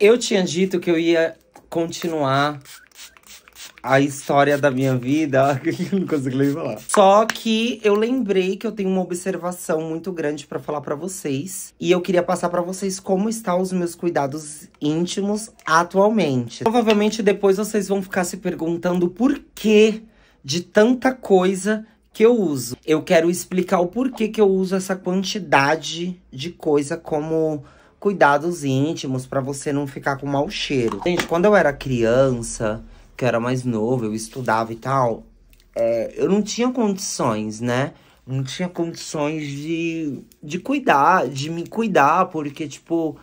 Eu tinha dito que eu ia continuar a história da minha vida. não consigo nem falar. Só que eu lembrei que eu tenho uma observação muito grande para falar para vocês. E eu queria passar para vocês como estão os meus cuidados íntimos atualmente. Provavelmente depois vocês vão ficar se perguntando por que de tanta coisa que eu uso. Eu quero explicar o porquê que eu uso essa quantidade de coisa como cuidados íntimos para você não ficar com mau cheiro. Gente, quando eu era criança, que eu era mais novo, eu estudava e tal, é, eu não tinha condições, né? Não tinha condições de, de cuidar, de me cuidar, porque, tipo,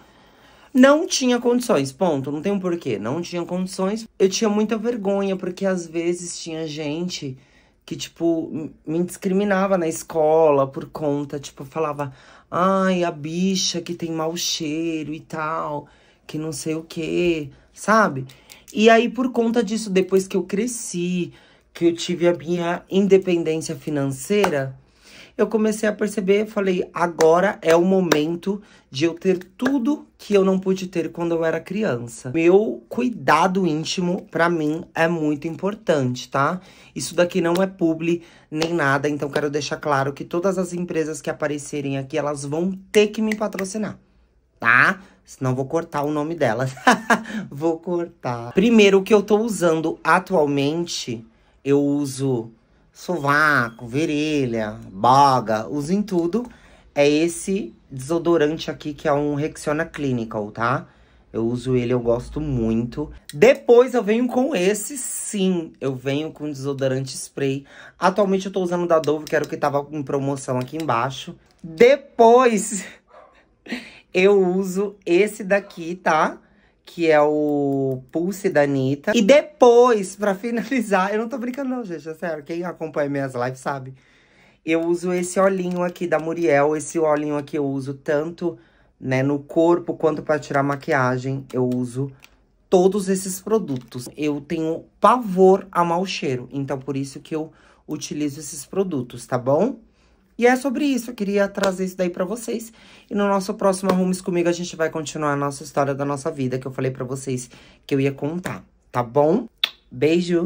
não tinha condições, ponto. Não tem um porquê. Não tinha condições. Eu tinha muita vergonha, porque às vezes tinha gente que, tipo, me discriminava na escola por conta, tipo, falava, Ai, a bicha que tem mau cheiro e tal, que não sei o quê, sabe? E aí, por conta disso, depois que eu cresci, que eu tive a minha independência financeira, eu comecei a perceber, falei, agora é o momento de eu ter tudo que eu não pude ter quando eu era criança. Meu cuidado íntimo, para mim, é muito importante, tá? Isso daqui não é publi nem nada, então quero deixar claro que todas as empresas que aparecerem aqui, elas vão ter que me patrocinar, tá? Senão vou cortar o nome delas. vou cortar. Primeiro, o que eu tô usando atualmente, eu uso sovaco, virilha, boga, em tudo. É esse desodorante aqui, que é um Rexona Clinical, tá? Eu uso ele, eu gosto muito. Depois eu venho com esse, sim. Eu venho com desodorante spray. Atualmente eu tô usando da Dove, que era o que tava em promoção aqui embaixo. Depois eu uso esse daqui, tá? que é o Pulse da Anitta. E depois, pra finalizar, eu não tô brincando não, gente, é sério. Quem acompanha minhas lives sabe. Eu uso esse olhinho aqui da Muriel. Esse olhinho aqui eu uso tanto, né, no corpo, quanto pra tirar maquiagem. Eu uso todos esses produtos. Eu tenho pavor a mau cheiro, então por isso que eu utilizo esses produtos, tá bom? E é sobre isso, eu queria trazer isso daí para vocês. E no nosso próximo Arrumes Comigo, a gente vai continuar a nossa história da nossa vida, que eu falei para vocês que eu ia contar, tá bom? Beijo!